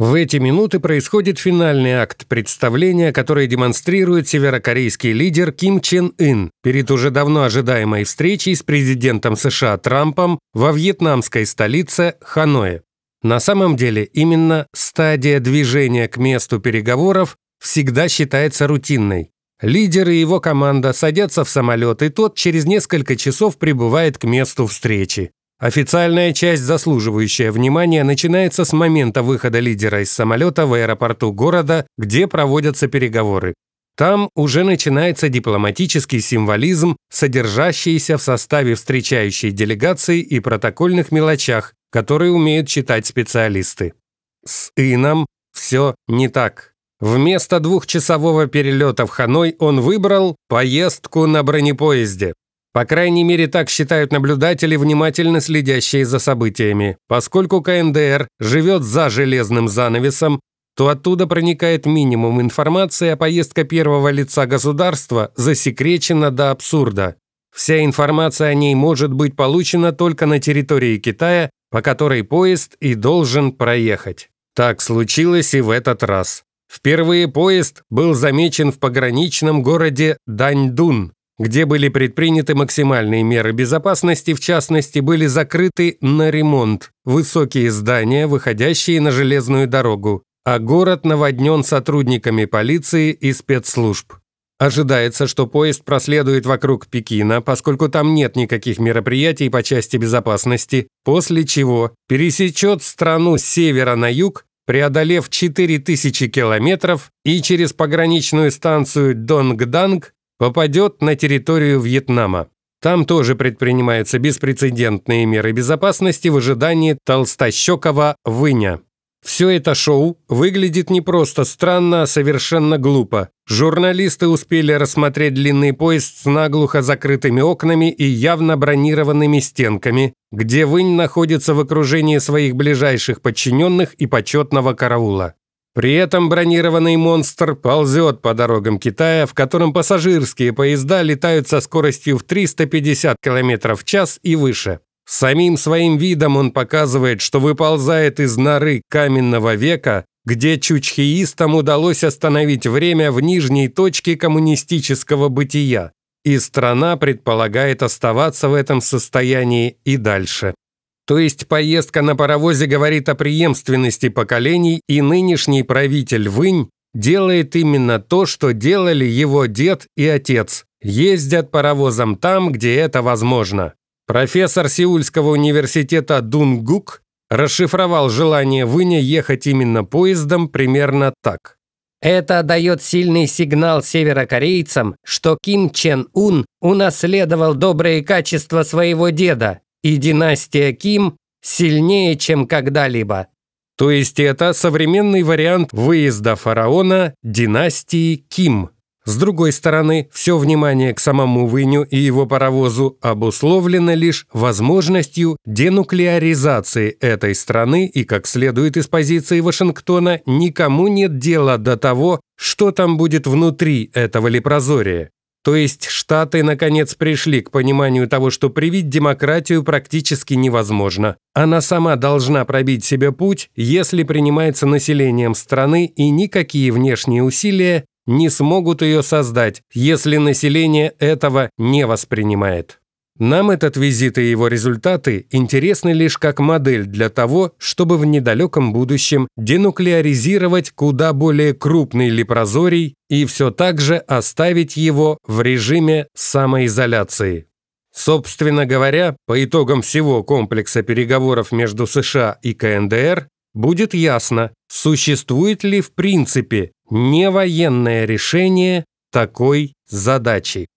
В эти минуты происходит финальный акт представления, который демонстрирует северокорейский лидер Ким Чен Ын перед уже давно ожидаемой встречей с президентом США Трампом во вьетнамской столице Ханое. На самом деле именно стадия движения к месту переговоров всегда считается рутинной. Лидер и его команда садятся в самолет, и тот через несколько часов прибывает к месту встречи. Официальная часть, заслуживающая внимания, начинается с момента выхода лидера из самолета в аэропорту города, где проводятся переговоры. Там уже начинается дипломатический символизм, содержащийся в составе встречающей делегации и протокольных мелочах, которые умеют читать специалисты. С Ином все не так. Вместо двухчасового перелета в Ханой он выбрал поездку на бронепоезде. По крайней мере, так считают наблюдатели, внимательно следящие за событиями. Поскольку КНДР живет за железным занавесом, то оттуда проникает минимум информации, а поездка первого лица государства засекречена до абсурда. Вся информация о ней может быть получена только на территории Китая, по которой поезд и должен проехать. Так случилось и в этот раз. Впервые поезд был замечен в пограничном городе Даньдун, где были предприняты максимальные меры безопасности, в частности, были закрыты на ремонт высокие здания, выходящие на железную дорогу, а город наводнен сотрудниками полиции и спецслужб. Ожидается, что поезд проследует вокруг Пекина, поскольку там нет никаких мероприятий по части безопасности, после чего пересечет страну с севера на юг, преодолев 4000 километров и через пограничную станцию Донгданг попадет на территорию Вьетнама. Там тоже предпринимаются беспрецедентные меры безопасности в ожидании толстощекого выня. Все это шоу выглядит не просто странно, а совершенно глупо. Журналисты успели рассмотреть длинный поезд с наглухо закрытыми окнами и явно бронированными стенками, где Вынь находится в окружении своих ближайших подчиненных и почетного караула. При этом бронированный монстр ползет по дорогам Китая, в котором пассажирские поезда летают со скоростью в 350 км в час и выше. Самим своим видом он показывает, что выползает из норы каменного века, где чучхиистам удалось остановить время в нижней точке коммунистического бытия, и страна предполагает оставаться в этом состоянии и дальше. То есть поездка на паровозе говорит о преемственности поколений, и нынешний правитель Вынь делает именно то, что делали его дед и отец. Ездят паровозом там, где это возможно. Профессор Сеульского университета Дунгук расшифровал желание Выня ехать именно поездом примерно так. Это дает сильный сигнал северокорейцам, что Ким Чен Ун унаследовал добрые качества своего деда и династия Ким сильнее, чем когда-либо. То есть это современный вариант выезда фараона династии Ким. С другой стороны, все внимание к самому Выню и его паровозу обусловлено лишь возможностью денуклеаризации этой страны и, как следует из позиции Вашингтона, никому нет дела до того, что там будет внутри этого лепрозория. То есть Штаты, наконец, пришли к пониманию того, что привить демократию практически невозможно. Она сама должна пробить себе путь, если принимается населением страны, и никакие внешние усилия не смогут ее создать, если население этого не воспринимает. Нам этот визит и его результаты интересны лишь как модель для того, чтобы в недалеком будущем денуклеаризировать куда более крупный лепрозорий и все так же оставить его в режиме самоизоляции. Собственно говоря, по итогам всего комплекса переговоров между США и КНДР будет ясно, существует ли в принципе невоенное решение такой задачи.